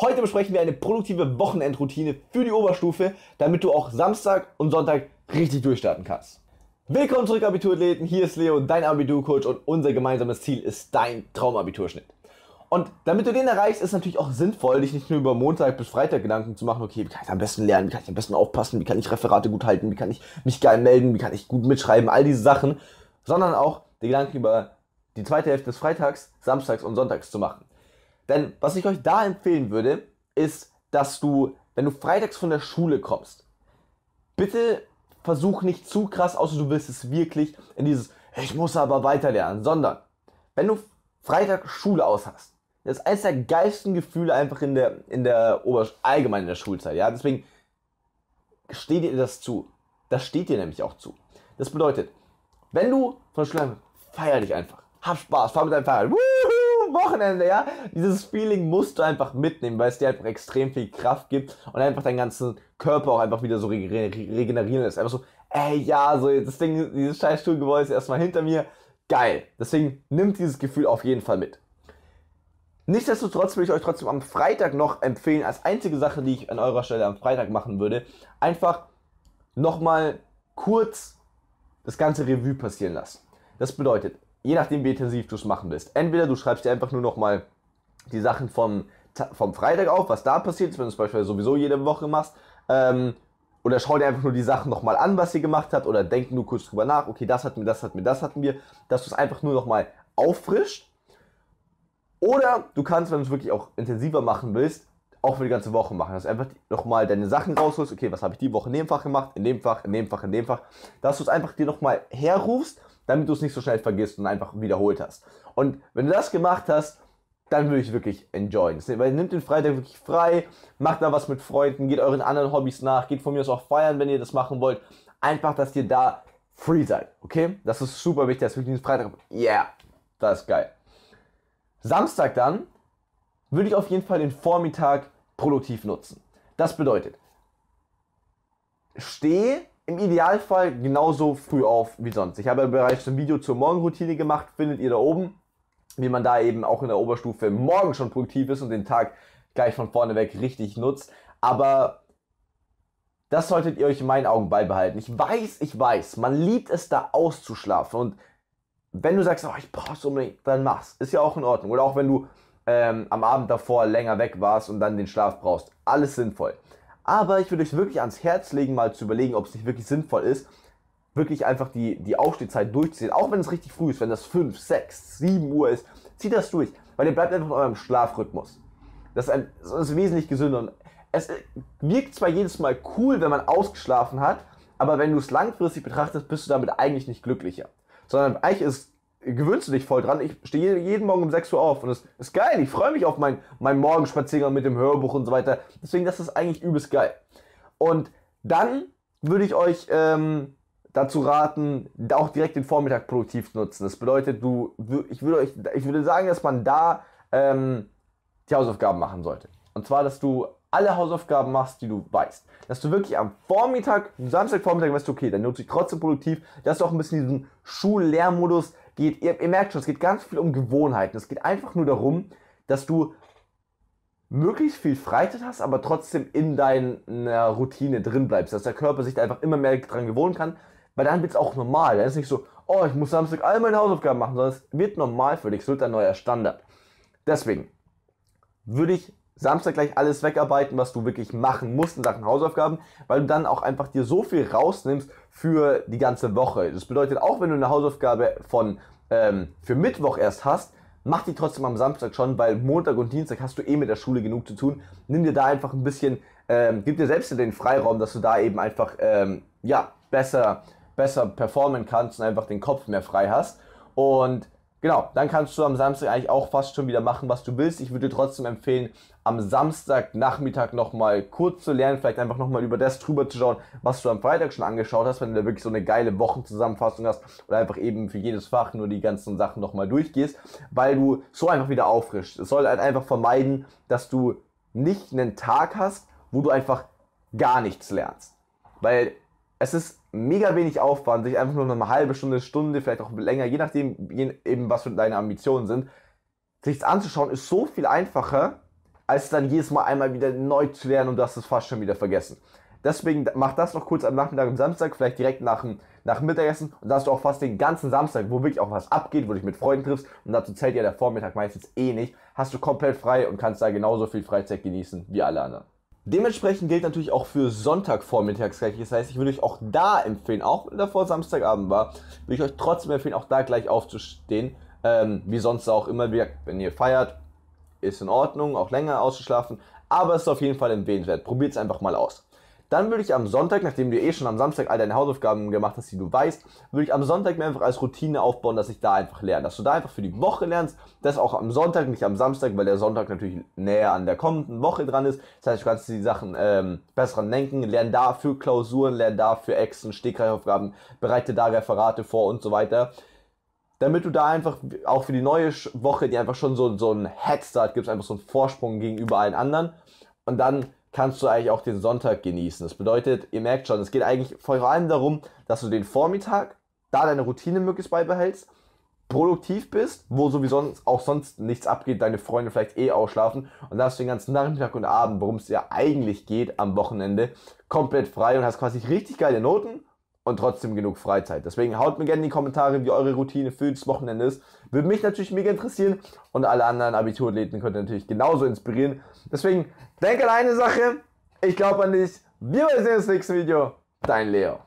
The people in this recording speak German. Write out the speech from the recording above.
Heute besprechen wir eine produktive Wochenendroutine für die Oberstufe, damit du auch Samstag und Sonntag richtig durchstarten kannst. Willkommen zurück, Abiturathleten. Hier ist Leo, dein Abiturcoach und unser gemeinsames Ziel ist dein Traumabiturschnitt. Und damit du den erreichst, ist es natürlich auch sinnvoll, dich nicht nur über Montag bis Freitag Gedanken zu machen, okay, wie kann ich am besten lernen, wie kann ich am besten aufpassen, wie kann ich Referate gut halten, wie kann ich mich geil melden, wie kann ich gut mitschreiben, all diese Sachen, sondern auch die Gedanken über die zweite Hälfte des Freitags, Samstags und Sonntags zu machen. Denn was ich euch da empfehlen würde, ist, dass du, wenn du freitags von der Schule kommst, bitte versuch nicht zu krass, außer du willst es wirklich in dieses, ich muss aber weiter lernen, sondern wenn du Freitag Schule aus hast, das ist eines der geilsten Gefühle einfach in der, in der Ober allgemein in der Schulzeit, ja, deswegen steht dir das zu. Das steht dir nämlich auch zu. Das bedeutet, wenn du von der Schule feier dich einfach, hab Spaß, fahr mit deinem Fahrrad, Woo! Wochenende, ja, dieses Feeling musst du einfach mitnehmen, weil es dir einfach extrem viel Kraft gibt und einfach deinen ganzen Körper auch einfach wieder so regenerieren lässt. Einfach so, ey, ja, so das Ding, dieses scheiß Stuhlgebäude ist erstmal hinter mir. Geil. Deswegen nimmt dieses Gefühl auf jeden Fall mit. Nichtsdestotrotz will ich euch trotzdem am Freitag noch empfehlen, als einzige Sache, die ich an eurer Stelle am Freitag machen würde, einfach nochmal kurz das ganze Revue passieren lassen. Das bedeutet, je nachdem, wie intensiv du es machen willst. Entweder du schreibst dir einfach nur nochmal die Sachen vom, vom Freitag auf, was da passiert ist, wenn du es beispielsweise sowieso jede Woche machst. Ähm, oder schau dir einfach nur die Sachen nochmal an, was sie gemacht hat, oder denk nur kurz drüber nach, okay, das hatten wir, das hatten wir, das hatten wir, dass du es einfach nur nochmal auffrischt. Oder du kannst, wenn du es wirklich auch intensiver machen willst, auch für die ganze Woche machen. Dass du einfach nochmal deine Sachen rausholst, okay, was habe ich die Woche in dem Fach gemacht, in dem Fach, in dem Fach, in dem Fach. Dass du es einfach dir nochmal herrufst damit du es nicht so schnell vergisst und einfach wiederholt hast. Und wenn du das gemacht hast, dann würde ich wirklich enjoyen. Weil nimmt den Freitag wirklich frei, macht da was mit Freunden, geht euren anderen Hobbys nach, geht von mir aus auch feiern, wenn ihr das machen wollt. Einfach, dass ihr da free seid, okay? Das ist super wichtig, dass wir diesen Freitag, yeah, das ist geil. Samstag dann würde ich auf jeden Fall den Vormittag produktiv nutzen. Das bedeutet, steh im Idealfall genauso früh auf wie sonst. Ich habe ja bereits ein Video zur Morgenroutine gemacht, findet ihr da oben, wie man da eben auch in der Oberstufe morgen schon produktiv ist und den Tag gleich von vorne weg richtig nutzt. Aber das solltet ihr euch in meinen Augen beibehalten. Ich weiß, ich weiß, man liebt es da auszuschlafen und wenn du sagst, oh, ich brauche es unbedingt, dann mach's. Ist ja auch in Ordnung. Oder auch wenn du ähm, am Abend davor länger weg warst und dann den Schlaf brauchst. Alles sinnvoll. Aber ich würde euch wirklich ans Herz legen, mal zu überlegen, ob es nicht wirklich sinnvoll ist, wirklich einfach die, die Aufstehzeit durchzuziehen. Auch wenn es richtig früh ist, wenn das 5, 6, 7 Uhr ist, zieht das durch, weil ihr bleibt einfach in eurem Schlafrhythmus. Das ist, ein, das ist wesentlich gesünder. Und es äh, wirkt zwar jedes Mal cool, wenn man ausgeschlafen hat, aber wenn du es langfristig betrachtest, bist du damit eigentlich nicht glücklicher. Sondern eigentlich ist gewöhnst du dich voll dran. Ich stehe jeden Morgen um 6 Uhr auf und es ist geil. Ich freue mich auf meinen mein Morgenspaziergang mit dem Hörbuch und so weiter. Deswegen, das ist eigentlich übelst geil. Und dann würde ich euch ähm, dazu raten, auch direkt den Vormittag produktiv zu nutzen. Das bedeutet, du, ich würde, euch, ich würde sagen, dass man da ähm, die Hausaufgaben machen sollte. Und zwar, dass du alle Hausaufgaben machst, die du weißt. Dass du wirklich am Vormittag, Samstagvormittag weißt du, okay, dann nutze ich trotzdem produktiv, dass du auch ein bisschen diesen Schullehrmodus geht, ihr, ihr merkt schon, es geht ganz viel um Gewohnheiten. Es geht einfach nur darum, dass du möglichst viel Freizeit hast, aber trotzdem in deiner Routine drin bleibst, dass der Körper sich da einfach immer mehr dran gewohnen kann, weil dann wird es auch normal. Dann ist nicht so, oh, ich muss Samstag all meine Hausaufgaben machen, sondern es wird normal für dich, es wird ein neuer Standard. Deswegen würde ich Samstag gleich alles wegarbeiten, was du wirklich machen musst in Sachen Hausaufgaben, weil du dann auch einfach dir so viel rausnimmst für die ganze Woche. Das bedeutet, auch wenn du eine Hausaufgabe von ähm, für Mittwoch erst hast, mach die trotzdem am Samstag schon, weil Montag und Dienstag hast du eh mit der Schule genug zu tun. Nimm dir da einfach ein bisschen, ähm, gib dir selbst den Freiraum, dass du da eben einfach ähm, ja besser besser performen kannst und einfach den Kopf mehr frei hast. Und Genau, dann kannst du am Samstag eigentlich auch fast schon wieder machen, was du willst. Ich würde dir trotzdem empfehlen, am Samstagnachmittag nochmal kurz zu lernen, vielleicht einfach nochmal über das drüber zu schauen, was du am Freitag schon angeschaut hast, wenn du da wirklich so eine geile Wochenzusammenfassung hast oder einfach eben für jedes Fach nur die ganzen Sachen nochmal durchgehst, weil du so einfach wieder auffrischst. Es soll halt einfach vermeiden, dass du nicht einen Tag hast, wo du einfach gar nichts lernst. Weil es ist mega wenig Aufwand, sich einfach nur noch eine halbe Stunde, Stunde, vielleicht auch länger, je nachdem, je, eben was deine Ambitionen sind, sich sich's anzuschauen, ist so viel einfacher, als dann jedes Mal einmal wieder neu zu lernen und du hast es fast schon wieder vergessen. Deswegen mach das noch kurz am Nachmittag, am Samstag, vielleicht direkt nach dem, nach dem Mittagessen und da hast du auch fast den ganzen Samstag, wo wirklich auch was abgeht, wo du dich mit Freunden triffst und dazu zählt ja der Vormittag meistens eh nicht, hast du komplett frei und kannst da genauso viel Freizeit genießen wie alle anderen. Dementsprechend gilt natürlich auch für Sonntagvormittags gleich. Das heißt, ich würde euch auch da empfehlen, auch wenn davor Samstagabend war, würde ich euch trotzdem empfehlen, auch da gleich aufzustehen. Ähm, wie sonst auch immer, wenn ihr feiert, ist in Ordnung, auch länger auszuschlafen. Aber es ist auf jeden Fall empfehlenswert. Probiert es einfach mal aus. Dann würde ich am Sonntag, nachdem du eh schon am Samstag all deine Hausaufgaben gemacht hast, die du weißt, würde ich am Sonntag mir einfach als Routine aufbauen, dass ich da einfach lerne. Dass du da einfach für die Woche lernst, das auch am Sonntag, nicht am Samstag, weil der Sonntag natürlich näher an der kommenden Woche dran ist. Das heißt, du kannst die Sachen ähm, besser dran denken, lern für Klausuren, lern da für Exen, Stegreifaufgaben, bereite da Referate vor und so weiter damit du da einfach auch für die neue Woche die einfach schon so, so einen Headstart gibt, einfach so einen Vorsprung gegenüber allen anderen. Und dann kannst du eigentlich auch den Sonntag genießen. Das bedeutet, ihr merkt schon, es geht eigentlich vor allem darum, dass du den Vormittag, da deine Routine möglichst beibehältst, produktiv bist, wo sowieso auch sonst nichts abgeht, deine Freunde vielleicht eh ausschlafen und dann hast du den ganzen Nachmittag und Abend, worum es ja eigentlich geht am Wochenende, komplett frei und hast quasi richtig geile Noten und trotzdem genug Freizeit. Deswegen haut mir gerne in die Kommentare, wie eure Routine fürs Wochenende ist. Würde mich natürlich mega interessieren und alle anderen Abiturathleten könnt ihr natürlich genauso inspirieren. Deswegen denke an eine Sache, ich glaube an dich. Wir sehen uns im nächsten Video. Dein Leo.